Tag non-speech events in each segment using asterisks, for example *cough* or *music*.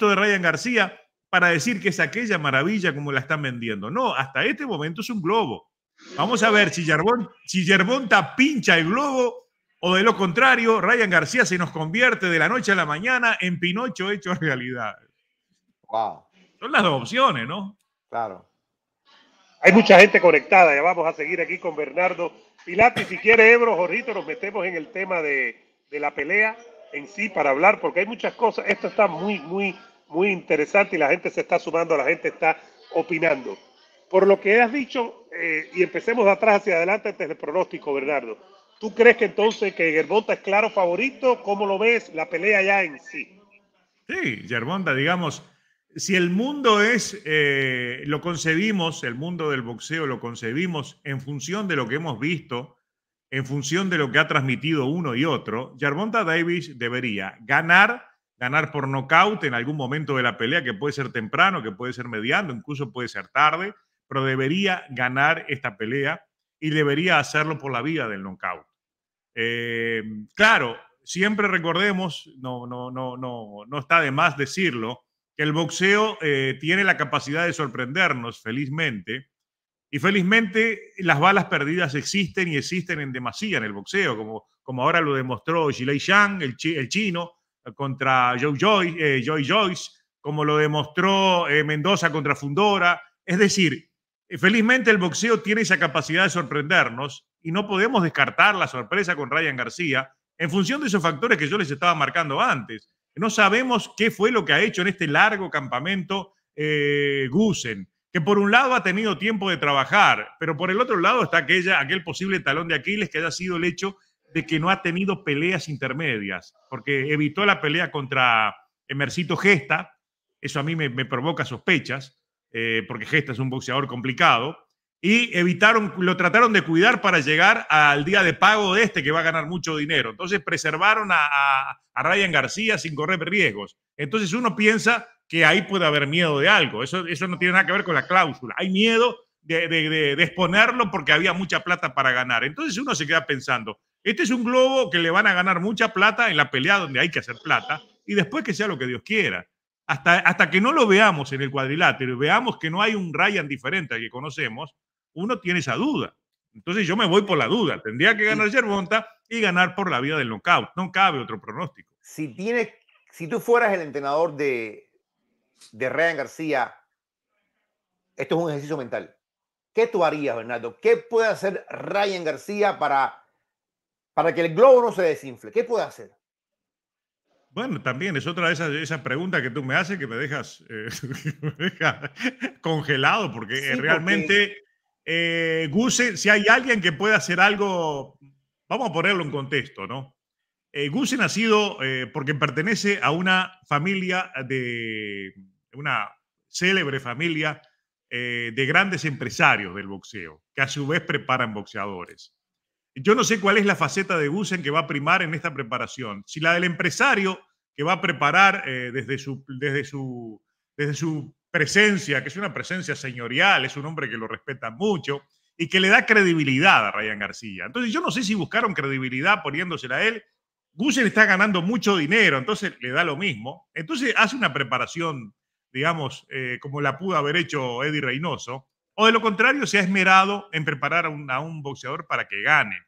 de Ryan García para decir que es aquella maravilla como la están vendiendo. No, hasta este momento es un globo. Vamos a ver si Yerbonta si pincha el globo o de lo contrario, Ryan García se nos convierte de la noche a la mañana en Pinocho hecho realidad. Son las dos opciones, ¿no? Claro. Hay mucha gente conectada, ya vamos a seguir aquí con Bernardo Pilati. Si quiere, Ebro, Jorrito, nos metemos en el tema de, de la pelea en sí para hablar, porque hay muchas cosas. Esto está muy, muy, muy interesante y la gente se está sumando, la gente está opinando. Por lo que has dicho, eh, y empecemos de atrás hacia adelante antes el pronóstico, Bernardo. ¿Tú crees que entonces que Germonta es claro favorito? ¿Cómo lo ves la pelea ya en sí? Sí, Germonta, digamos, si el mundo es, eh, lo concebimos, el mundo del boxeo lo concebimos en función de lo que hemos visto en función de lo que ha transmitido uno y otro, Jarmonta Davis debería ganar, ganar por nocaut en algún momento de la pelea, que puede ser temprano, que puede ser mediando, incluso puede ser tarde, pero debería ganar esta pelea y debería hacerlo por la vía del nocaut. Eh, claro, siempre recordemos, no, no, no, no, no está de más decirlo, que el boxeo eh, tiene la capacidad de sorprendernos, felizmente, y felizmente las balas perdidas existen y existen en demasía en el boxeo, como, como ahora lo demostró Gilei Shang, el, el, chino, contra Joe eh, Joy, Joyce, como lo demostró eh, Mendoza contra Fundora. Es decir, eh, felizmente el boxeo tiene esa capacidad de sorprendernos y no podemos descartar la sorpresa con Ryan García en función de esos factores que yo les estaba marcando antes. No sabemos qué fue lo que ha hecho en este largo campamento Gusen que por un lado ha tenido tiempo de trabajar, pero por el otro lado está aquella, aquel posible talón de Aquiles que haya sido el hecho de que no ha tenido peleas intermedias, porque evitó la pelea contra Emercito Gesta, eso a mí me, provoca sospechas, eh, porque Gesta es un boxeador complicado, y evitaron, lo trataron de cuidar para llegar al día de pago de este, que va a ganar mucho dinero. Entonces preservaron a, a, a Ryan García sin correr riesgos. Entonces uno piensa que ahí puede haber miedo de algo. Eso, eso no tiene nada que ver con la cláusula. Hay miedo de, exponerlo porque había mucha plata para ganar. Entonces uno se queda pensando, este es un globo que le van a ganar mucha plata en la pelea donde hay que hacer plata y después que sea lo que Dios quiera. Hasta, hasta que no lo veamos en el cuadrilátero, veamos que no hay un Ryan diferente al que conocemos, uno tiene esa duda. Entonces yo me voy por la duda. Tendría que ganar Yerbonta y ganar por la vida del knockout. No cabe otro pronóstico. Si, si tú fueras el entrenador de de Ryan García, esto es un ejercicio mental. ¿Qué tú harías, Bernardo? ¿Qué puede hacer Ryan García para, para que el globo no se desinfle? ¿Qué puede hacer? Bueno, también es otra de esas, preguntas que tú me haces que me dejas, eh, *laughs* congelado, porque realmente, eh, Guse, si hay alguien que pueda hacer algo, vamos a ponerlo en contexto, ¿no? Eh, Guse nacido eh, porque pertenece a una familia de, una célebre familia eh, de grandes empresarios del boxeo, que a su vez preparan boxeadores. Yo no sé cuál es la faceta de Gusen que va a primar en esta preparación. Si la del empresario que va a preparar eh, desde, su, desde, su, desde su presencia, que es una presencia señorial, es un hombre que lo respeta mucho y que le da credibilidad a Ryan García. Entonces yo no sé si buscaron credibilidad poniéndosela a él. Gusen está ganando mucho dinero, entonces le da lo mismo. Entonces hace una preparación digamos, eh, como la pudo haber hecho Eddie Reynoso, o de lo contrario se ha esmerado en preparar a un, boxeador para que gane.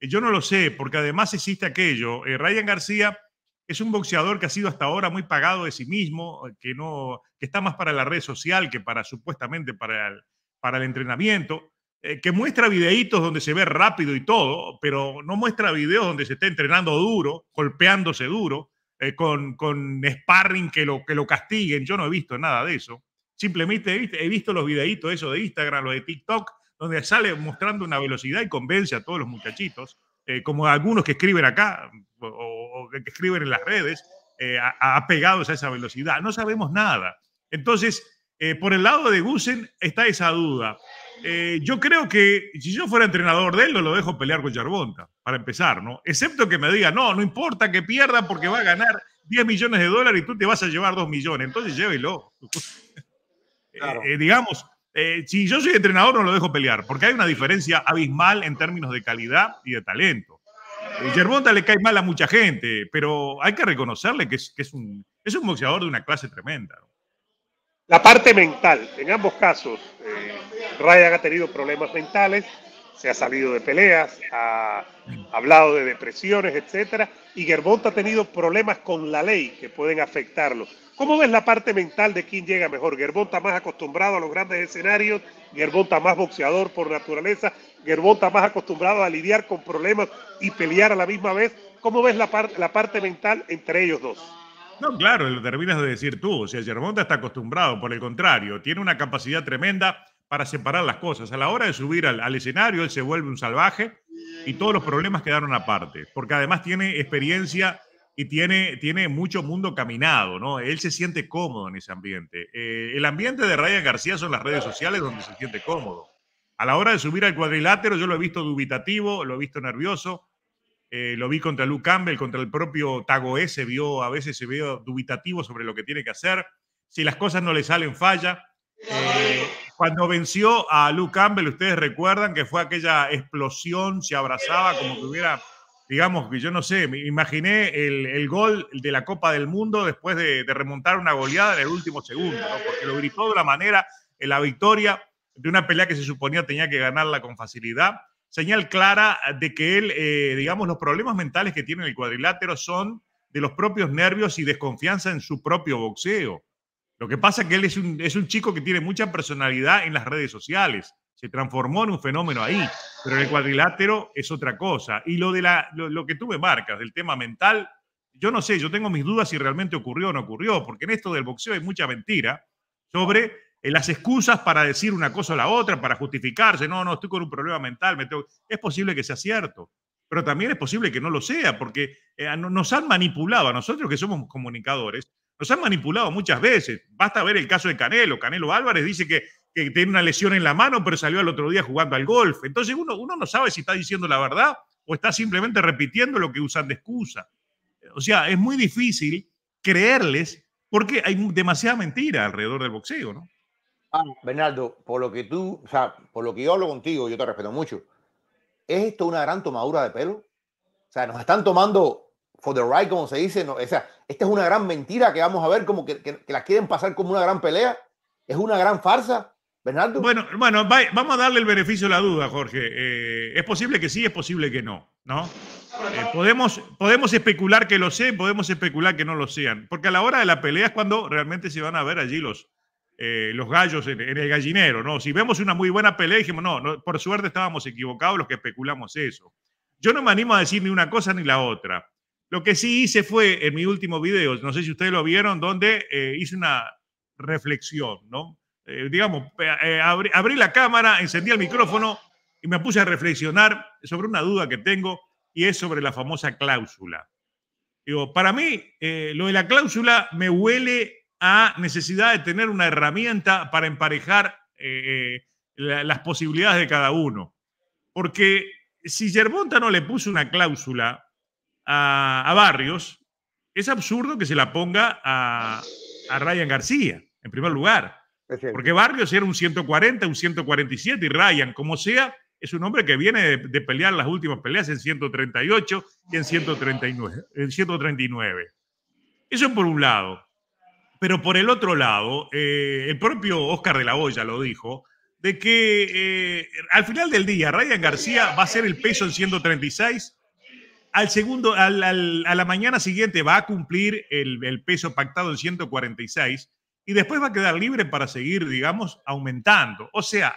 Eh, yo no lo sé, porque además existe aquello. Eh, Ryan García es un boxeador que ha sido hasta ahora muy pagado de sí mismo, que, no, que está más para la red social que para supuestamente para el, entrenamiento, que muestra videitos donde se ve rápido y todo, pero no muestra videos donde se está entrenando duro, golpeándose duro eh, con, sparring que lo, que lo castiguen. Yo no he visto nada de eso. Simplemente he visto, los videitos eso de Instagram, los de TikTok, donde sale mostrando una velocidad y convence a todos los muchachitos, eh, como algunos que escriben acá o, que escriben en las redes, eh, apegados a, a esa velocidad. No sabemos nada. Entonces, por el lado de Gusen está esa duda. Eh, yo creo que si yo fuera entrenador de él, no lo dejo pelear con Charbonta, para empezar, ¿no? Excepto que me diga, no, no importa que pierda porque va a ganar 10 millones de dólares y tú te vas a llevar 2 millones, entonces llévelo. *laughs* Eh, eh, digamos, si yo soy entrenador, no lo dejo pelear, porque hay una diferencia abismal en términos de calidad y de talento. Yerbonta le cae mal a mucha gente, pero hay que reconocerle que es, un, boxeador de una clase tremenda. La parte mental, en ambos casos, Ryan ha tenido problemas mentales, se ha salido de peleas, ha hablado de depresiones, etcétera, y Gervonta ha tenido problemas con la ley que pueden afectarlo. ¿Cómo ves la parte mental de quién llega mejor? está más acostumbrado a los grandes escenarios, Gervonta más boxeador por naturaleza, está más acostumbrado a lidiar con problemas y pelear a la misma vez. ¿Cómo ves la, parte mental entre ellos dos? No, claro, lo terminas de decir tú. O sea, Gervonta está acostumbrado, por el contrario, tiene una capacidad tremenda para separar las cosas. A la hora de subir al, escenario, él se vuelve un salvaje y todos los problemas quedaron aparte, porque además tiene experiencia y tiene, tiene mucho mundo caminado, ¿no? Él se siente cómodo en ese ambiente. Eh, el ambiente de Ryan García son las redes sociales donde se siente cómodo. A la hora de subir al cuadrilátero, yo lo he visto dubitativo, lo he visto nervioso, eh, lo vi contra Luke Campbell, contra el propio Tago S vio, a veces se ve dubitativo sobre lo que tiene que hacer. Si las cosas no le salen, falla cuando venció a Luke Campbell, ustedes recuerdan que fue aquella explosión, se abrazaba como que hubiera, digamos, que yo no sé, me imaginé el, gol de la Copa del Mundo después de, remontar una goleada en el último segundo, porque lo gritó de la manera en la victoria de una pelea que se suponía tenía que ganarla con facilidad. Señal clara de que él, eh, digamos, los problemas mentales que tiene el cuadrilátero son de los propios nervios y desconfianza en su propio boxeo. Lo que pasa es que él es un, es un chico que tiene mucha personalidad en las redes sociales. Se transformó en un fenómeno ahí, pero en el cuadrilátero es otra cosa. Y lo, de la, lo, que tú me marcas, del tema mental, yo no sé, yo tengo mis dudas si realmente ocurrió o no ocurrió, porque en esto del boxeo hay mucha mentira sobre eh, las excusas para decir una cosa o la otra, para justificarse, no, no, estoy con un problema mental, me es posible que sea cierto, pero también es posible que no lo sea, porque eh, nos han manipulado a nosotros que somos comunicadores, nos han manipulado muchas veces. Basta ver el caso de Canelo. Canelo Álvarez dice que, tiene una lesión en la mano, pero salió al otro día jugando al golf. Entonces uno, uno no sabe si está diciendo la verdad o está simplemente repitiendo lo que usan de excusa. O sea, es muy difícil creerles porque hay demasiada mentira alrededor del boxeo, ¿no? Ah, Bernardo, por lo que tú, o sea, por lo que yo hablo contigo, yo te respeto mucho. ¿Es esto una gran tomadura de pelo? O sea, nos están tomando for the right, como se dice. No, o sea, esta es una gran mentira que vamos a ver como que, que, la quieren pasar como una gran pelea. Es una gran farsa. Bernardo. Bueno, bueno, vamos a darle el beneficio de la duda, Jorge. Eh, es posible que sí, es posible que no, ¿no? Eh, podemos, podemos especular que lo sean, podemos especular que no lo sean, porque a la hora de la pelea es cuando realmente se van a ver allí los, eh, los gallos en, el gallinero, ¿no? Si vemos una muy buena pelea, dijimos, no, por suerte estábamos equivocados los que especulamos eso. Yo no me animo a decir ni una cosa ni la otra. Lo que sí hice fue en mi último video, no sé si ustedes lo vieron, donde eh, hice una reflexión, ¿no? Eh, digamos, eh, abrí, la cámara, encendí el micrófono y me puse a reflexionar sobre una duda que tengo y es sobre la famosa cláusula. Digo, para mí, lo de la cláusula me huele a necesidad de tener una herramienta para emparejar las posibilidades de cada uno. Porque si Germonta no le puso una cláusula a, Barrios, es absurdo que se la ponga a, Ryan García, en primer lugar. Porque Barrios era un 140, un 147 y Ryan, como sea, es un hombre que viene de, pelear las últimas peleas en 138 y en 139, en 139. Eso por un lado. Pero por el otro lado, eh, el propio Oscar de la Hoya lo dijo, de que eh, al final del día Ryan García va a ser el peso en 136 segundo, a la mañana siguiente va a cumplir el, peso pactado en 146 y después va a quedar libre para seguir, digamos, aumentando. O sea,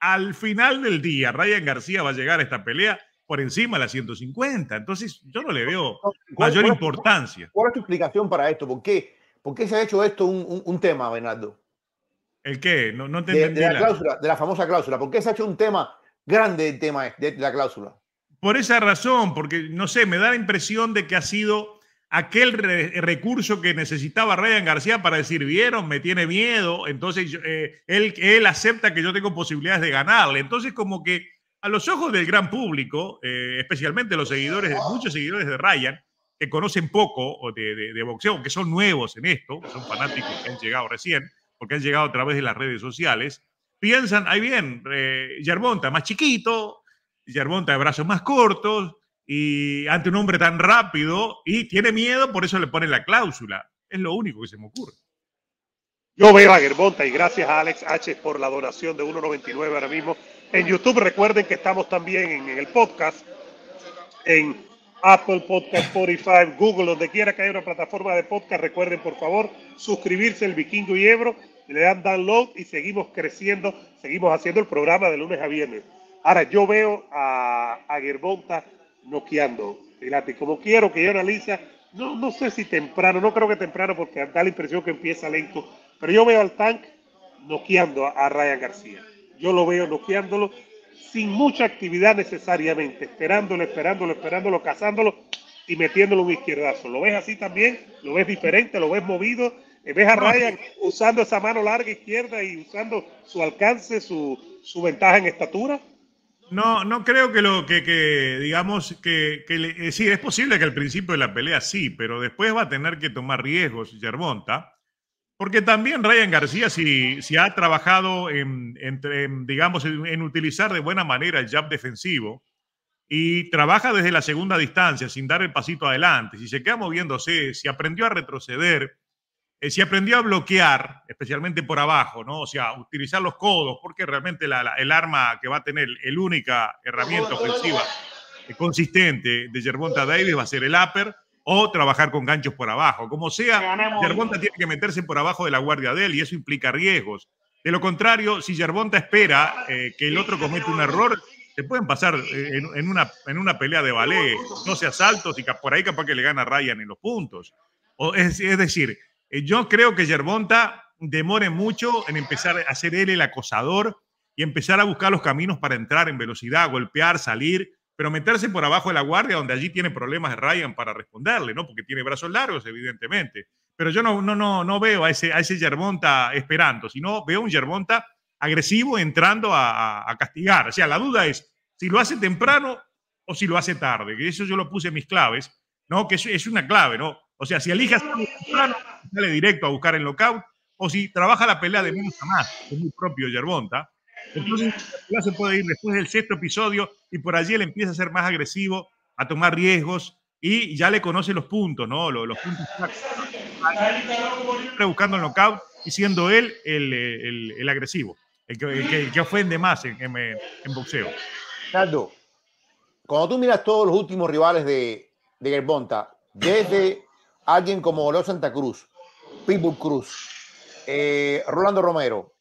al final del día, Ryan García va a llegar a esta pelea por encima de las 150. Entonces, yo no le veo mayor importancia. ¿Cuál es tu explicación para esto? ¿Por qué, se ha hecho esto un, tema, Bernardo? ¿El qué? No, no de, de la, la, cláusula, de la famosa cláusula. ¿Por qué se ha hecho un tema grande el tema este, de la cláusula? por esa razón, porque no sé, me da la impresión de que ha sido aquel recurso que necesitaba Ryan García para decir, vieron, me tiene miedo, entonces eh, él, él, acepta que yo tengo posibilidades de ganarle. Entonces como que a los ojos del gran público, eh, especialmente los seguidores, muchos seguidores de Ryan, que conocen poco de, de, boxeo, que son nuevos en esto, son fanáticos que han llegado recién, porque han llegado a través de las redes sociales, piensan, ahí bien, eh, más chiquito, Yarmonta de brazos más cortos y ante un hombre tan rápido y tiene miedo, por eso le ponen la cláusula. Es lo único que se me ocurre. Yo veo a Germonta y gracias a Alex H por la donación de 1.99 ahora mismo en YouTube. Recuerden que estamos también en, el podcast, en Apple Podcast, 45, Google, donde quiera que haya una plataforma de podcast. Recuerden, por favor, suscribirse al Vikingo y Ebro. Le dan download y seguimos creciendo, seguimos haciendo el programa de lunes a viernes. Ahora, yo veo a, a Gerbonta noqueando. como quiero que yo analice, no, no sé si temprano, no creo que temprano porque da la impresión que empieza lento, pero yo veo al tank noqueando a, Ryan García. Yo lo veo noqueándolo sin mucha actividad necesariamente, esperándolo, esperándolo, esperándolo, cazándolo y metiéndolo un izquierdazo. ¿Lo ves así también? ¿Lo ves diferente? ¿Lo ves movido? Eh, ¿Ves a Ryan usando esa mano larga izquierda y usando su alcance, su ventaja en estatura? no, no creo que lo que, digamos que, eh, sí, es posible que al principio de la pelea sí, pero después va a tener que tomar riesgos Germonta, porque también Ryan García si, ha trabajado digamos, en, utilizar de buena manera el jab defensivo y trabaja desde la segunda distancia sin dar el pasito adelante, si se queda moviéndose, si aprendió a retroceder, eh, si aprendió a bloquear, especialmente por abajo, ¿no? O sea, utilizar los codos, porque realmente el arma que va a tener, el única herramienta ofensiva consistente de Yerbonta Davis va a ser el upper o trabajar con ganchos por abajo. Como sea, Yerbonta tiene que meterse por abajo de la guardia de él y eso implica riesgos. De lo contrario, si Yerbonta espera eh, que el otro cometa un error, se pueden pasar eh, en, una, en una pelea de ballet sea asaltos y por ahí capaz que le gana Ryan en los puntos. O es decir, eh, yo creo que Yerbonta demore mucho en empezar a ser él el acosador y empezar a buscar los caminos para entrar en velocidad, golpear, salir, pero meterse por abajo de la guardia, donde allí tiene problemas Ryan para responderle, ¿no? Porque tiene brazos largos, evidentemente. Pero yo no, no, no, no veo a ese, a ese Yermonta esperando, sino veo un Yermonta agresivo entrando a, castigar. O sea, la duda es si lo hace temprano o si lo hace tarde. Que eso yo lo puse en mis claves, ¿no? Que es, es una clave, ¿no? O sea, si elijas sale directo a buscar el knockout, o si trabaja la pelea de menos a más, es muy propio Gerbonta. Entonces, ya se puede ir después del sexto episodio y por allí él empieza a ser más agresivo, a tomar riesgos y ya le conoce los puntos, ¿no? Los, puntos. Buscando el knockout y siendo él el, agresivo, el que, ofende más en, boxeo. Naldo, cuando tú miras todos los últimos rivales de, de Gerbonta, desde alguien como Leo Santa Cruz, Pitbull Cruz, eh, Rolando Romero,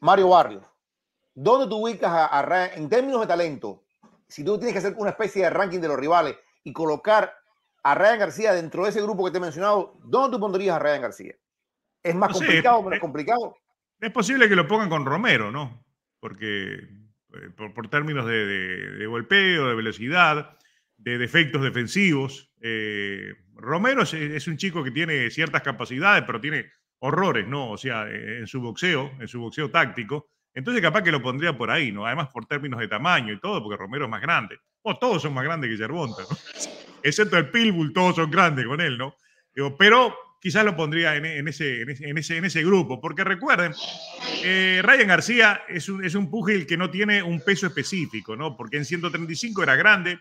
Mario Barrios, ¿dónde tú ubicas a, a, en términos de talento? Si tú tienes que hacer una especie de ranking de los rivales y colocar a Ryan García dentro de ese grupo que te he mencionado, ¿dónde tú pondrías a Ryan García? ¿Es más complicado o complicado, menos complicado? Es posible que lo pongan con Romero, ¿no? Porque eh, por, términos de, golpeo, de velocidad, de defectos defensivos, eh, Romero es, un chico que tiene ciertas capacidades, pero tiene horrores, ¿no? O sea, eh, en su boxeo, en su boxeo táctico. Entonces capaz que lo pondría por ahí, ¿no? Además por términos de tamaño y todo, porque Romero es más grande. O todos son más grandes que Yerbonta, ¿no? *laughs* Excepto el Pilbull, todos son grandes con él, ¿no? pero quizás lo pondría en, ese, ese, en, ese, grupo, porque recuerden, eh, Ryan García es un, es un púgil que no tiene un peso específico, ¿no? Porque en 135 era grande,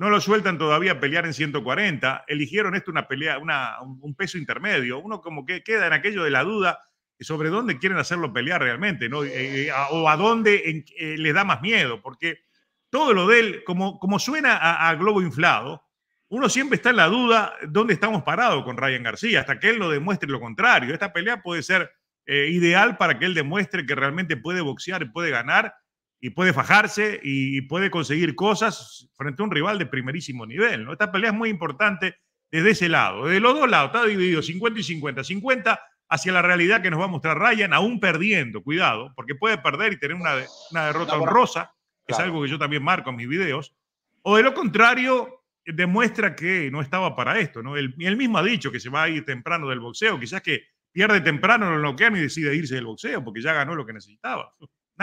no lo sueltan todavía a pelear en 140. Eligieron esto una pelea, un peso intermedio. Uno como que queda en aquello de la duda sobre dónde quieren hacerlo pelear realmente, ¿no? Eh, eh, o a dónde le eh, les da más miedo, porque todo lo de él, como, como suena a, globo inflado, uno siempre está en la duda dónde estamos parados con Ryan García, hasta que él lo demuestre lo contrario. Esta pelea puede ser ideal para que él demuestre que realmente puede boxear y puede ganar y puede fajarse y puede conseguir cosas frente a un rival de primerísimo nivel. ¿no? Esta pelea es muy importante desde ese lado, de los dos lados, está dividido 50 y 50, 50 hacia la realidad que nos va a mostrar Ryan, aún perdiendo, cuidado, porque puede perder y tener una, una derrota honrosa, que es algo que yo también marco en mis videos, o de lo contrario, demuestra que no estaba para esto, ¿no? Él, mismo ha dicho que se va a ir temprano del boxeo, quizás que pierde temprano, lo noquean y decide irse del boxeo, porque ya ganó lo que necesitaba.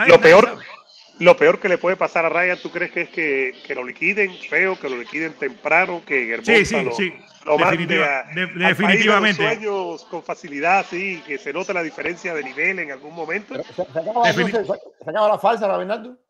lo peor... Lo peor que le puede pasar a Ryan, ¿tú crees que es que, lo liquiden feo, que lo liquiden temprano, que Hermosa sí, sí, sí. definitivamente. Los con facilidad, sí, que se note la diferencia de nivel en algún momento? ¿Se, acaba, la falsa, Bernardo?